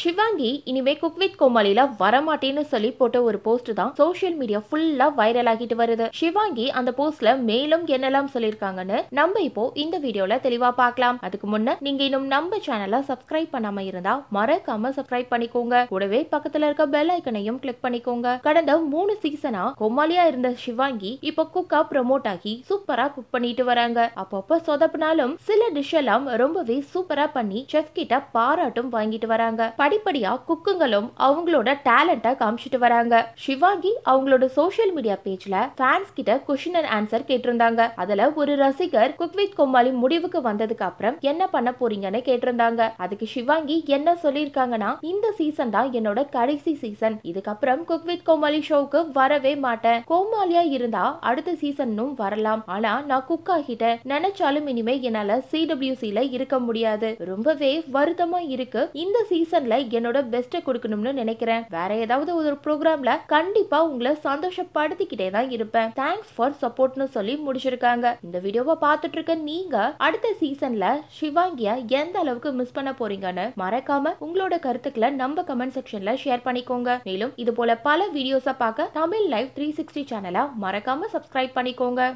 ஷிவாங்கி இனிமே cook with கோமாளில வரமாட்டேன்னு சொல்லி போட்ட ஒரு போஸ்ட் தான் சோசியல் மீடியா ஃபுல்லா வைரல் ஆகிட்டு வருது ஷிவாங்கி அந்த போஸ்ட்ல மேலும் என்னெல்லாம் சொல்லியிருக்காங்கன்னு நம்ம இப்போ இந்த வீடியோல தெளிவா பார்க்கலாம் அதுக்கு முன்ன நீங்க இன்னும் நம்ம சேனலை சப்ஸ்கிரைப் பண்ணாம இருந்தா மறக்காம சப்ஸ்கிரைப் பண்ணிக்கோங்க கூடவே பக்கத்துல இருக்க பெல் ஐக்கனையும் கிளிக் பண்ணிக்கோங்க கடந்த மூணு சீசனா கோமாளியா இருந்த ஷிவாங்கி இப்போ குக்கா ப்ரமோட் ஆகி சூப்பரா குக் பண்ணிட்டு வராங்க அப்பப்போ சொதப்பினாலும் சில டிஷ் எல்லாம் ரொம்பவே சூப்பரா பண்ணி செஃப் கிட்ட பாராட்டும் வாங்கிட்டு வராங்க படிப்படியா குக்குங்களும் அவங்களோட டேலண்ட்டை காமிச்சிட்டு வராங்க சிவாங்கி அவங்களோட சோசியல் மீடியா பேஜ்ல ஃபேன்ஸ் கிட்ட கொஷின் அண்ட் ஆன்சர் கேட்டிருந்தாங்க அதுல ஒரு ரசிகர் குக்வித் கோமாளி முடிவுக்கு வந்ததுக்கு அப்புறம் என்ன பண்ண போறீங்கன்னு கேட்டிருந்தாங்க அதுக்கு சிவாங்கி என்ன சொல்லியிருக்காங்கன்னா இந்த சீசன் தான் என்னோட கடைசி சீசன் இதுக்கப்புறம் குக்வித் கோமாளி ஷோவுக்கு வரவே மாட்டேன் கோமாளியா இருந்தா அடுத்த சீசனும் வரலாம் ஆனா நான் குக் ஆகிட்டேன் நினைச்சாலும் இனிமே என்னால ல இருக்க முடியாது ரொம்பவே வருத்தமா இருக்கு இந்த சீசன்ல என்னோட பெஸ்ட்டை கொடுக்கணும்னு நினைக்கிறேன் வேற ஏதாவது ஒரு ப்ரோக்ராம்ல கண்டிப்பா உங்களை சந்தோஷப்படுத்திக்கிட்டே தான் இருப்பேன் தேங்க்ஸ் ஃபார் சப்போர்ட்னு சொல்லி முடிச்சிருக்காங்க இந்த வீடியோவை பார்த்துட்டு இருக்க நீங்க அடுத்த சீசன்ல ஷிவாங்கிய எந்த அளவுக்கு மிஸ் பண்ண போறீங்கன்னு மறக்காம உங்களோட கருத்துக்களை நம்ம கமெண்ட் செக்ஷன்ல ஷேர் பண்ணிக்கோங்க மேலும் இது போல பல வீடியோஸை பார்க்க தமிழ் லைவ் த்ரீ சிக்ஸ்டி சேனலா மறக்காம சப்ஸ்கிரைப் பண்ணிக்கோங்க